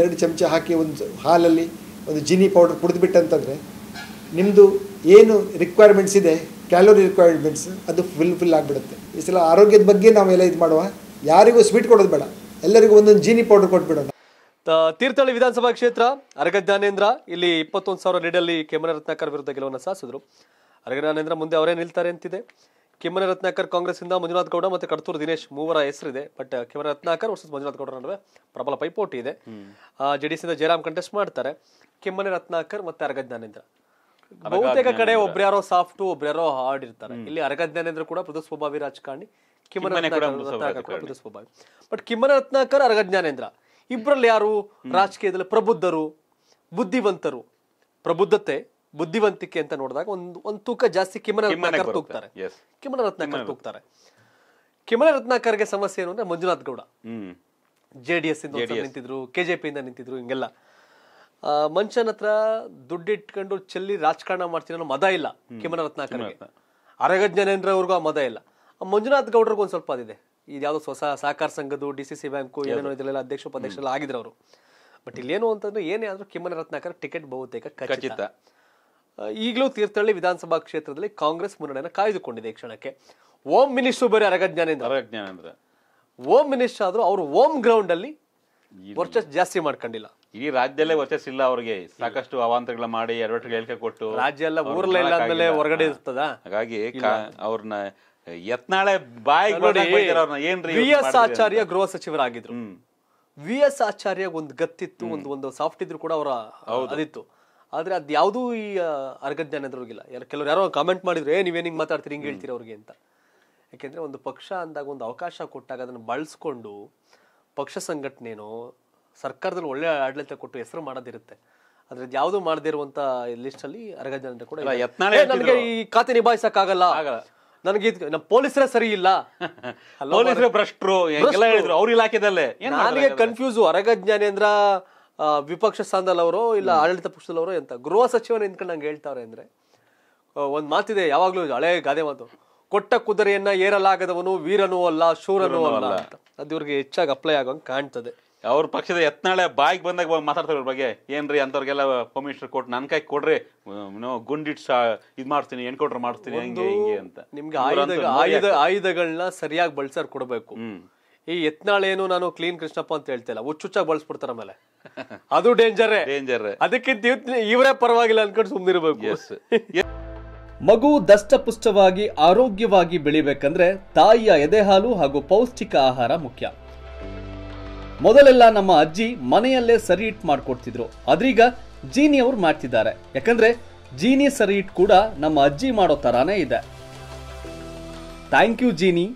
ಎರಡು ಚಮಚ ಹಾಕಿ ಒಂದು ಹಾಲಲ್ಲಿ ಒಂದು ಜಿನಿ ಪೌಡರ್ ಕುಡಿದ್ಬಿಟ್ಟಂತಂದರೆ ನಿಮ್ಮದು ಏನು ರಿಕ್ವೈರ್ಮೆಂಟ್ಸ್ ಇದೆ ಕ್ಯಾಲೋರಿ ರಿಕ್ವೈರ್ಮೆಂಟ್ಸ್ ಅದು ಫುಲ್ ಫಿಲ್ ಆಗಿಬಿಡುತ್ತೆ ಈ ಸಲ ಆರೋಗ್ಯದ ಬಗ್ಗೆ ನಾವೆಲ್ಲ ಇದು ಮಾಡುವ ಯಾರಿಗೂ ಸ್ವೀಟ್ ಕೊಡೋದು ಬೇಡ ಎಲ್ಲರಿಗೂ ಒಂದೊಂದು ಜೀನಿ ಪೌಡರ್ ಕೊಟ್ಬಿಡೋಣ ತೀರ್ಥಹಳ್ಳಿ ವಿಧಾನಸಭಾ ಕ್ಷೇತ್ರ ಅರಗ ಜ್ಞಾನೇಂದ್ರ ಇಲ್ಲಿ ಇಪ್ಪತ್ತೊಂದು ಸಾವಿರ ನೀಡಲ್ಲಿ ಕೆಮರ ರತ್ನಾಕರ್ ವಿರುದ್ಧ ಗೆಲುವನ್ನು ಸಾಸಿದ್ರು ಅರಗ ಜ್ಞಾನೇಂದ್ರ ಮುಂದೆ ಅವರೇ ನಿಲ್ತಾರೆ ಅಂತಿದೆ ಕಿಮ್ಮನೆ ರತ್ನಾಕರ್ ಇಂದ ಮಂಜುನಾಥ್ ಗೌಡ ಮತ್ತೆ ಕಡತೂರು ದಿನೇಶ್ ಮೂವರ ಹೆಸರಿದೆ but uh, Kimmane Ratnakar versus Manjunath Gowda ನಡುವೆ ಪ್ರಬಲ ಪೈಪೋಟಿ ಇದೆ ಜೆಡಿಎಸ್ ಇಂದ ಜಯರಾಮ್ ಕಂಟೆಸ್ಟ್ ಮಾಡ್ತಾರೆ ಕಿಮ್ಮನೆ ರತ್ನಾಕರ್ ಮತ್ತೆ ಅರಗಜ್ಞಾನೇಂದ್ರ ಬಹುತೇಕ ಕಡೆ ಸಾಫ್ಟ್ ಸಾಫ್ಟು ಒಬ್ರ್ಯಾರೋ ಹಾರ್ಡ್ ಇರ್ತಾರೆ ಇಲ್ಲಿ ಅರಗಜ್ಞಾನೇಂದ್ರ ಕೂಡ ಸ್ವಭಾವಿ ರಾಜಕಾರಣಿ ಕಿಮ್ಮನ ರತ್ನಾಕರ್ ಬಟ್ ಕಿಮ್ಮನೆ ರತ್ನಾಕರ್ ಅರಗಜ್ಞಾನೇಂದ್ರ ಇಬ್ಬರಲ್ಲಿ ಯಾರು ರಾಜಕೀಯದಲ್ಲಿ ಪ್ರಬುದ್ಧರು ಬುದ್ಧಿವಂತರು ಪ್ರಬುದ್ಧತೆ ಬುದ್ಧಿವಂತಿಕೆ ಅಂತ ನೋಡಿದಾಗ ಒಂದು ಒಂದು ತೂಕ ಜಾಸ್ತಿ ಕಿಮನ ರತ್ನಾಕರ್ ತೂಗ್ತಾರೆ ಕಿಮನ ರತ್ನಾಕರ್ ತೂಗ್ತಾರೆ ಕಿಮನ ರತ್ನಾಕರ್ಗೆ ಸಮಸ್ಯೆ ಏನು ಅಂದ್ರೆ Manjunath Gowda J D S ಇಂದ ನಿಂತಿದ್ರು ಜೆ ಇಂದ ನಿಂತಿದ್ರು ಹಿಂಗೆಲ್ಲ ಮನುಷ್ಯನ ಹತ್ರ ದುಡ್ಡಿಟ್ಕೊಂಡು ಚೆಲ್ಲಿ ರಾಜಕಾರಣ ಮಾಡ್ತೀನಿ ಅನ್ನೋ ಮದ ಇಲ್ಲ ಕಿಮನ ರತ್ನಾಕರ್ಗೆ ಅರಗ ಜ್ಞಾನೇಂದ್ರವ್ರಿಗೂ ಆ ಮದ ಇಲ್ಲ ಮಂಜುನಾಥ್ ಗೌಡ್ರಿಗೂ ಒಂದ್ ಸ್ವಲ್ಪ ಅದಿದೆ ಇದು ಯಾವುದೋ ಹೊಸ ಸಹಕಾರ ಸಂಘದ್ದು ಡಿ ಸಿ ಸಿ ಬ್ಯಾಂಕು ಏನೇನೋ ಇದರಲ್ಲೆಲ್ಲ ಅಧ್ಯಕ್ಷ ಉಪಾಧ್ಯಕ್ಷರೆಲ್ಲ ಆಗಿದ್ರು ಅವರು ಬಟ್ ಇಲ್ಲೇನು ಅಂತಂದ್ರೆ ಏನೇ ಆದ್ರೂ ಕಿಮ್ಮನ ರತ್ನಾಕರ್ ಟಿಕೆಟ್ ಬಹುತೇಕ ಖಚಿತ ಈಗಲೂ ತೀರ್ಥಹಳ್ಳಿ ವಿಧಾನಸಭಾ ಕ್ಷೇತ್ರದಲ್ಲಿ ಕಾಂಗ್ರೆಸ್ ಮುನ್ನಡೆಯನ್ನ ಕಾಯ್ದುಕೊಂಡಿದೆ ಈ ಕ್ಷಣಕ್ಕೆ ಓಂ ಮಿನಿಸ್ಟ್ರು ಬೇರೆ ಅರಗ ಜ್ಞಾನೇಂದ್ರ ಓಂ ಮಿನಿಸ್ಟರ್ ಆದರೂ ಅವರು ಓಂ ಗ್ರೌಂಡ್ ಅಲ್ಲಿ ವರ್ಚಸ್ ಜಾಸ್ತಿ ಮಾಡ್ಕೊಂಡಿಲ್ಲ ಇಡೀ ರಾಜ್ಯದಲ್ಲೇ ವರ್ಚಸ್ ಇಲ್ಲ ಅವ್ರಿಗೆ ಸಾಕಷ್ಟು ಅವಾಂತರಗಳ ಮಾಡಿ ಅಡ್ವರ್ಟೈಸ್ ಹೇಳಿಕೆ ಕೊಟ್ಟು ರಾಜ್ಯ ಎಲ್ಲ ಊರಲ್ಲೇ ಇಲ್ಲ ಹೊರಗಡೆ ಇರ್ತದ ಹಾಗಾಗಿ ಅವ್ರನ್ನ ಯತ್ನಾಳೆ ಬಾಯಿ ಏನ್ರಿ ವಿ ಎಸ್ ಆಚಾರ್ಯ ಗೃಹ ಸಚಿವರಾಗಿದ್ರು ವಿ ಎಸ್ ಆಚಾರ್ಯ ಒಂದು ಗತ್ತಿತ್ತು ಒಂದು ಒಂದು ಸಾಫ್ಟ್ ಇದ್ರು ಕೂಡ ಅವರ ಅದಿತ್ತು ಆದರೆ ಅದು ಈ ಅರ್ಗಜ್ಞಾನ ಎದುರಿಗಿಲ್ಲ ಯಾರು ಕೆಲವ್ರು ಯಾರೋ ಕಾಮೆಂಟ್ ಮಾಡಿದ್ರೆ ನೀವೇನು ಹಿಂಗೆ ಮಾತಾಡ್ತೀರಿ ಹಿಂಗೆ ಹೇಳ್ತೀರಿ ಅವ್ರಿಗೆ ಅಂತ ಯಾಕೆಂದರೆ ಒಂದು ಪಕ್ಷ ಅಂದಾಗ ಒಂದು ಅವಕಾಶ ಕೊಟ್ಟಾಗ ಅದನ್ನು ಬಳಸ್ಕೊಂಡು ಪಕ್ಷ ಸಂಘಟನೆನೋ ಸರ್ಕಾರದಲ್ಲಿ ಒಳ್ಳೆ ಆಡಳಿತ ಕೊಟ್ಟು ಹೆಸರು ಮಾಡೋದಿರುತ್ತೆ ಆದ್ರೆ ಯಾವುದು ಮಾಡದೇ ಇರುವಂತ ಲಿಸ್ಟ್ ಅಲ್ಲಿ ಕೂಡ ನನಗೆ ಈ ಖಾತೆ ಆಗಲ್ಲ ನನಗೆ ನಮ್ಮ ಪೊಲೀಸರೇ ಸರಿ ಇಲ್ಲ ಪೊಲೀಸರೇ ಭ್ರಷ್ಟರು ಹೇಳಿದ್ರು ಅವ್ರ ಇಲಾಖೆದಲ್ಲೇ ನನಗೆ ಕನ್ಫ್ಯೂಸು ಅರಗಜ್ಞಾನೇಂದ್ರ ವಿಪಕ್ಷ ಸ್ಥಾನದಲ್ಲವರೋ ಇಲ್ಲ ಆಡಳಿತ ಪಕ್ಷದವರು ಎಂತ ಗೃಹ ಸಚಿವ ನಿಂತ್ಕೊಂಡು ನಂಗೆ ಹೇಳ್ತಾರೆ ಅಂದ್ರೆ ಒಂದ್ ಮಾತಿದೆ ಯಾವಾಗ್ಲೂ ಹಳೆ ಗಾದೆ ಮಾತು ಕೊಟ್ಟ ಕುದುರೆಯನ್ನ ಏರಲಾಗದವನು ವೀರನೂ ಅಲ್ಲ ಶೂರನೂ ಅಲ್ಲ ಅದ್ ಇವ್ರಿಗೆ ಹೆಚ್ಚಾಗಿ ಅಪ್ಲೈ ಆಗೋಂಗೆ ಕಾಣ್ತದೆ ಅವ್ರ ಪಕ್ಷದ ಎತ್ನಾಳೆ ಬಾಯಿಗೆ ಬಂದಾಗ ಮಾತಾಡ್ತಾರೆ ಬಗ್ಗೆ ಏನ್ರಿ ಅಂತವ್ರಿಗೆಲ್ಲ ಪರ್ಮಿಷನ್ ಕೊಟ್ಟು ನನ್ ಕೈ ಕೊಡ್ರಿ ಗುಂಡಿಟ್ ಇದ್ ಮಾಡ್ತೀನಿ ಎನ್ಕೌಂಟರ್ ಮಾಡ್ತೀನಿ ಹಂಗೆ ಹಿಂಗೆ ಅಂತ ನಿಮ್ಗೆ ಆಯುಧ ಆಯುಧಗಳನ್ನ ಸರಿಯಾಗಿ ಬಳಸಾರ್ ಕೊಡ್ಬೇಕು ಈ ಏನು ನಾನು ಕ್ಲೀನ್ ಕೃಷ್ಣಪ್ಪ ಅಂತ ಹೇಳ್ತಿಲ್ಲ ಹುಚ್ಚುಚ್ಚಾಗಿ ಬಳಸ್ಬಿಡ್ತಾರ ಮೇಲೆ ಅದು ಡೇಂಜರ್ ಡೇಂಜರ್ ಅದಕ್ಕಿಂತ ಇವರೇ ಪರವಾಗಿಲ್ಲ ಅನ್ಕೊಂಡು ಸುಮ್ಮನಿರ್ಬೇಕು ಮಗು ದಷ್ಟಪುಷ್ಟವಾಗಿ ಆರೋಗ್ಯವಾಗಿ ಬೆಳಿಬೇಕಂದ್ರೆ ತಾಯಿಯ ಎದೆಹಾಲು ಹಾಗೂ ಪೌಷ್ಟಿಕ ಆಹಾರ ಮುಖ್ಯ ಮೊದಲೆಲ್ಲ ನಮ್ಮ ಅಜ್ಜಿ ಮನೆಯಲ್ಲೇ ಸರಿ ಇಟ್ ಮಾಡ್ಕೊಡ್ತಿದ್ರು ಅದ್ರೀಗ ಜೀನಿ ಅವ್ರು ಮಾಡ್ತಿದ್ದಾರೆ ಯಾಕಂದ್ರೆ ಜೀನಿ ಸರಿ ಹಿಟ್ ಕೂಡ ನಮ್ಮ ಅಜ್ಜಿ ಮಾಡೋ ತರಾನೇ ಇದೆ ಥ್ಯಾಂಕ್ ಯು ಜೀನಿ